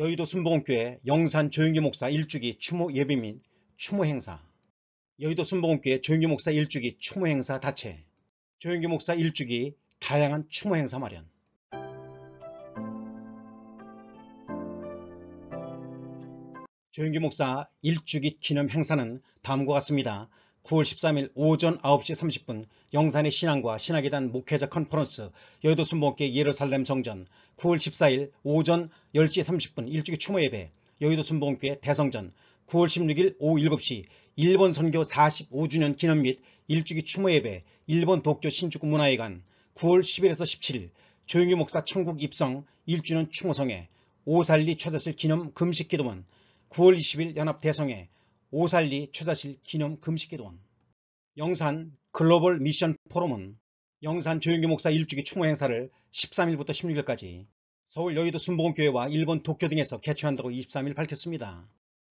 여의도 순복음교회 영산 조용기 목사 일주기 추모 예배 및 추모 행사 여의도 순복음교회 조용기 목사 일주기 추모 행사 다체조용기 목사 일주기 다양한 추모 행사 마련 조용기 목사 일주기 기념 행사는 다음과 같습니다. 9월 13일 오전 9시 30분 영산의 신앙과 신학이단 목회자 컨퍼런스 여의도 순복음 예루살렘 성전 9월 14일 오전 10시 30분 일주기 추모 예배 여의도 순복음교회 대성전 9월 16일 오후 7시 일본 선교 45주년 기념 및 일주기 추모 예배 일본 도쿄 신축쿠 문화회관 9월 10일에서 17일 조용규 목사 천국 입성 1주년 추모성회 오살리 최대슬 기념 금식 기도원 9월 20일 연합 대성회 오살리 최자실 기념 금식기도원 영산 글로벌 미션 포럼은 영산 조영규 목사 일주기 추모 행사를 13일부터 16일까지 서울 여의도 순복음교회와 일본 도쿄 등에서 개최한다고 23일 밝혔습니다.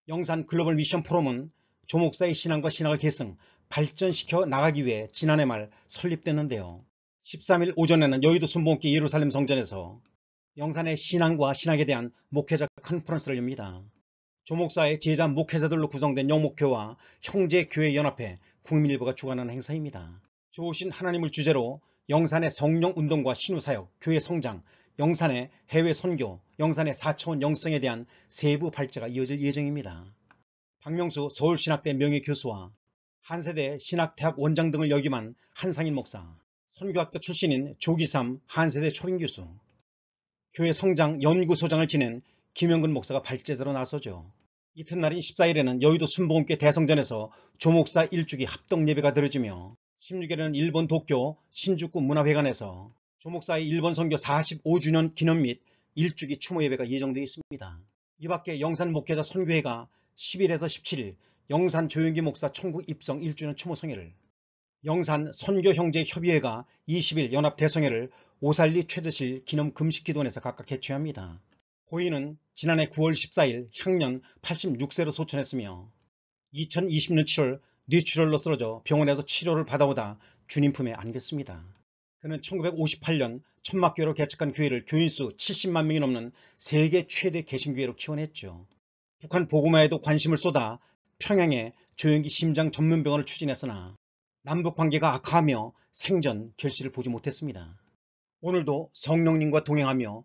영산 글로벌 미션 포럼은 조 목사의 신앙과 신학을 계승, 발전시켜 나가기 위해 지난해 말 설립됐는데요. 13일 오전에는 여의도 순복음교 회 예루살렘 성전에서 영산의 신앙과 신학에 대한 목회자 컨퍼런스를 엽니다. 조목사의 제자 목회자들로 구성된 영목회와 형제교회연합회 국민일보가 주관하는 행사입니다. 좋으신 하나님을 주제로 영산의 성령운동과 신우사역, 교회 성장, 영산의 해외 선교, 영산의 4차원 영성에 대한 세부 발제가 이어질 예정입니다. 박명수 서울신학대 명예교수와 한세대 신학대학 원장 등을 역임한 한상인 목사, 선교학자 출신인 조기삼 한세대 초빙교수, 교회 성장 연구소장을 지낸 김영근 목사가 발제자로 나서죠. 이튿날인 14일에는 여의도 순복음교 대성전에서 조목사 일주기 합동예배가 드려지며 16일에는 일본 도쿄 신주쿠 문화회관에서 조목사의 일본 선교 45주년 기념 및 일주기 추모 예배가 예정되어 있습니다. 이 밖에 영산 목회자 선교회가 10일에서 17일 영산 조영기 목사 천국 입성 1주년 추모 성회를 영산 선교 형제 협의회가 20일 연합 대성회를 오살리 최대실 기념 금식 기도원에서 각각 개최합니다. 고인은 지난해 9월 14일 향년 86세로 소천했으며 2020년 7월 뇌출혈로 쓰러져 병원에서 치료를 받아오다 주님 품에 안겼습니다. 그는 1958년 천막교회로 개척한 교회를 교인수 70만 명이 넘는 세계 최대 개신교회로 키워냈죠. 북한 보고마에도 관심을 쏟아 평양에 조영기 심장 전문병원을 추진했으나 남북 관계가 악화하며 생전 결실을 보지 못했습니다. 오늘도 성령님과 동행하며